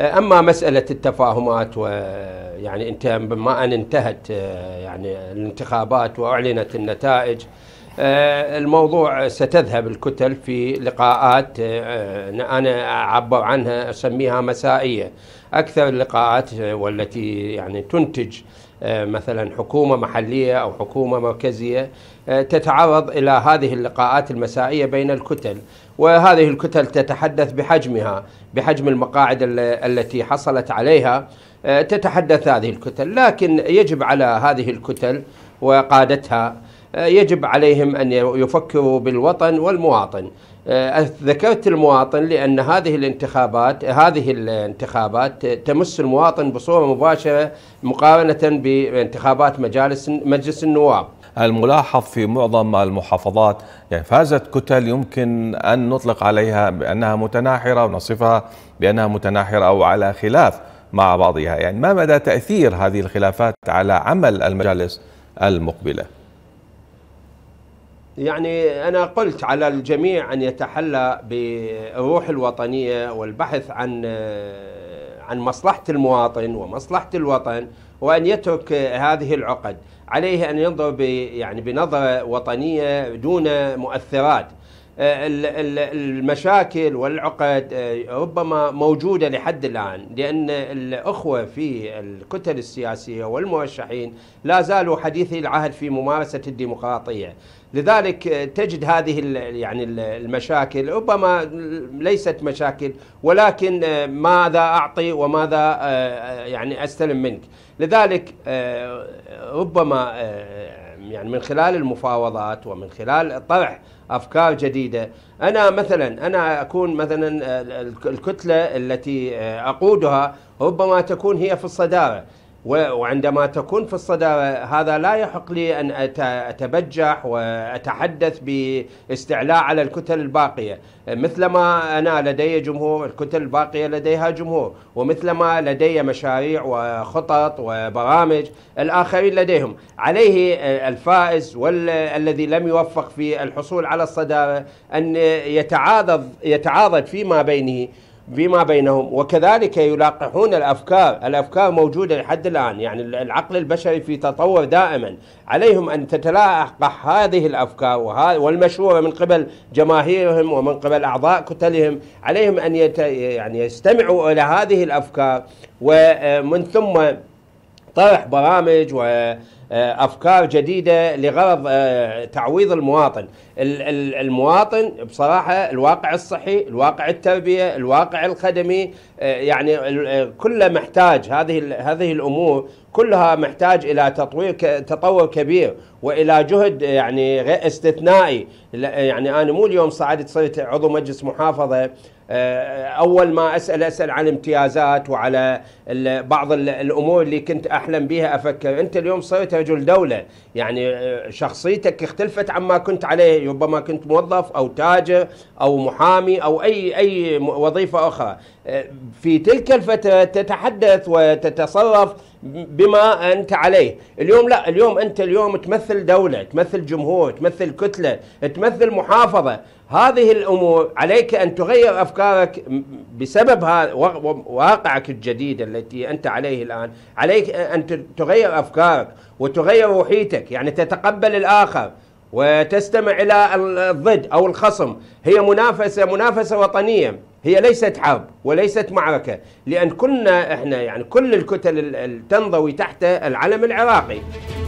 آه، اما مساله التفاهمات ويعني انت بما ان انتهت آه، يعني الانتخابات واعلنت النتائج آه، الموضوع ستذهب الكتل في لقاءات انا اعبر عنها اسميها مسائيه اكثر اللقاءات والتي يعني تنتج آه، مثلا حكومة محلية أو حكومة مركزية آه، تتعرض إلى هذه اللقاءات المسائية بين الكتل وهذه الكتل تتحدث بحجمها بحجم المقاعد التي حصلت عليها آه، تتحدث هذه الكتل لكن يجب على هذه الكتل وقادتها آه، يجب عليهم أن يفكروا بالوطن والمواطن آه، ذكرت المواطن لأن هذه الانتخابات هذه الانتخابات تمس المواطن بصورة مباشرة مقارنة بانتخابات مجالس مجلس النواب الملاحظ في معظم المحافظات يعني فازت كتل يمكن أن نطلق عليها بأنها متناحرة ونصفها بأنها متناحرة أو على خلاف مع بعضها يعني ما مدى تأثير هذه الخلافات على عمل المجالس المقبله يعني أنا قلت على الجميع أن يتحلى بالروح الوطنية والبحث عن عن مصلحة المواطن ومصلحة الوطن وأن يترك هذه العقد عليه أن ينظر يعني بنظرة وطنية دون مؤثرات آه، المشاكل والعقد آه، ربما موجوده لحد الان لان الاخوه في الكتل السياسيه والمرشحين لا زالوا حديثي العهد في ممارسه الديمقراطيه لذلك آه، تجد هذه يعني المشاكل ربما ليست مشاكل ولكن ماذا اعطي وماذا يعني استلم منك لذلك ربما يعني من خلال المفاوضات ومن خلال طرح افكار جديده انا مثلا انا اكون مثلا الكتله التي اقودها ربما تكون هي في الصداره وعندما تكون في الصدارة هذا لا يحق لي أن أتبجح وأتحدث باستعلاء على الكتل الباقية مثلما أنا لدي جمهور الكتل الباقية لديها جمهور ومثلما لدي مشاريع وخطط وبرامج الآخرين لديهم عليه الفائز والذي لم يوفق في الحصول على الصدارة أن يتعاضد, يتعاضد فيما بينه فيما بينهم وكذلك يلاقحون الافكار، الافكار موجوده لحد الان يعني العقل البشري في تطور دائما، عليهم ان تتلاقح هذه الافكار والمشهوره من قبل جماهيرهم ومن قبل اعضاء كتلهم، عليهم ان يت يعني يستمعوا الى هذه الافكار ومن آه، ثم طرح برامج و آه، افكار جديده لغرض آه، تعويض المواطن المواطن بصراحه الواقع الصحي الواقع التربيه الواقع الخدمي آه، يعني كله محتاج هذه هذه الامور كلها محتاج الى تطوير تطور كبير والى جهد يعني غير استثنائي يعني انا مو اليوم صعدت صرت عضو مجلس محافظه اول ما اسال اسال عن امتيازات وعلى بعض الامور اللي كنت احلم بها افكر انت اليوم صرت رجل دولة يعني آه، شخصيتك اختلفت عما كنت عليه ربما كنت موظف أو تاجر أو محامي أو أي أي وظيفة أخرى آه، في تلك الفترة تتحدث وتتصرف بما انت عليه اليوم لا اليوم انت اليوم تمثل دوله تمثل جمهور تمثل كتله تمثل محافظه هذه الامور عليك ان تغير افكارك بسبب واقعك الجديد التي انت عليه الان عليك ان تغير افكارك وتغير روحيتك يعني تتقبل الاخر وتستمع الى الضد او الخصم هي منافسه منافسه وطنيه هي ليست حرب وليست معركة لأن كنا إحنا يعني كل الكتل تنضوي تحت العلم العراقي